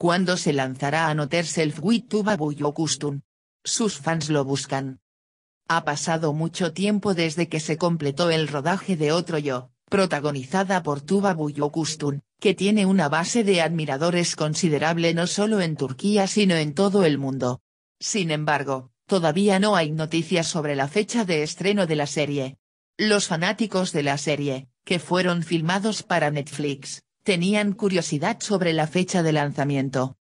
¿Cuándo se lanzará a notarse Self With Tuba Kustun? Sus fans lo buscan. Ha pasado mucho tiempo desde que se completó el rodaje de Otro Yo, protagonizada por Tuba Yokustun, que tiene una base de admiradores considerable no solo en Turquía sino en todo el mundo. Sin embargo, todavía no hay noticias sobre la fecha de estreno de la serie. Los fanáticos de la serie, que fueron filmados para Netflix, tenían curiosidad sobre la fecha de lanzamiento.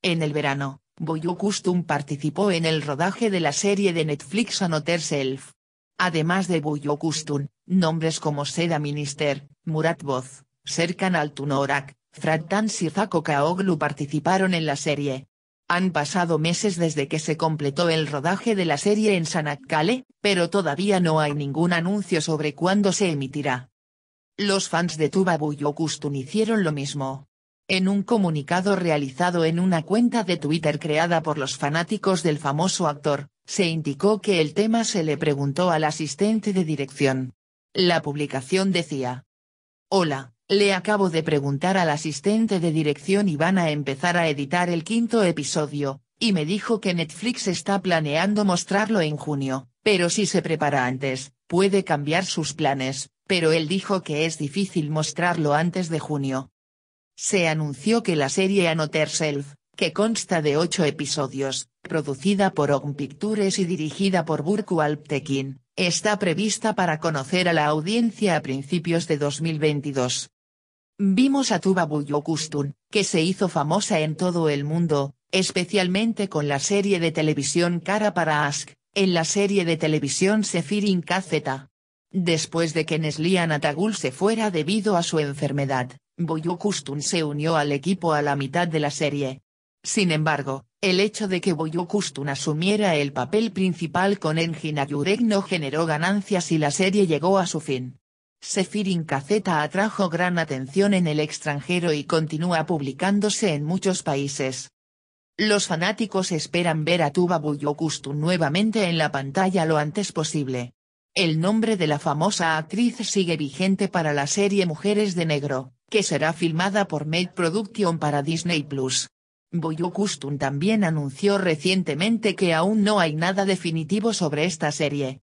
En el verano, Boyu Custom participó en el rodaje de la serie de Netflix Another Self. Además de Boyu nombres como Seda Minister, Murat Boz, Serkan Altunorak, Frattans y Kaoglu participaron en la serie. Han pasado meses desde que se completó el rodaje de la serie en Kale, pero todavía no hay ningún anuncio sobre cuándo se emitirá. Los fans de Tubabu Kustun hicieron lo mismo. En un comunicado realizado en una cuenta de Twitter creada por los fanáticos del famoso actor, se indicó que el tema se le preguntó al asistente de dirección. La publicación decía. Hola, le acabo de preguntar al asistente de dirección y van a empezar a editar el quinto episodio, y me dijo que Netflix está planeando mostrarlo en junio, pero si se prepara antes, puede cambiar sus planes, pero él dijo que es difícil mostrarlo antes de junio. Se anunció que la serie Another Self, que consta de ocho episodios, producida por Ogm Pictures y dirigida por Burku Alptekin, está prevista para conocer a la audiencia a principios de 2022. Vimos a Tuba Kustun, que se hizo famosa en todo el mundo, especialmente con la serie de televisión Cara para Ask, en la serie de televisión Sefirin Kazeta. Después de que Neslian Atagul se fuera debido a su enfermedad, Boyukustun se unió al equipo a la mitad de la serie. Sin embargo, el hecho de que Boyu asumiera el papel principal con Engin Ayurek no generó ganancias y la serie llegó a su fin. Sefirin Kazeta atrajo gran atención en el extranjero y continúa publicándose en muchos países. Los fanáticos esperan ver a Tuba Kustun nuevamente en la pantalla lo antes posible. El nombre de la famosa actriz sigue vigente para la serie Mujeres de Negro, que será filmada por Made Production para Disney Plus. Boyu Custom también anunció recientemente que aún no hay nada definitivo sobre esta serie,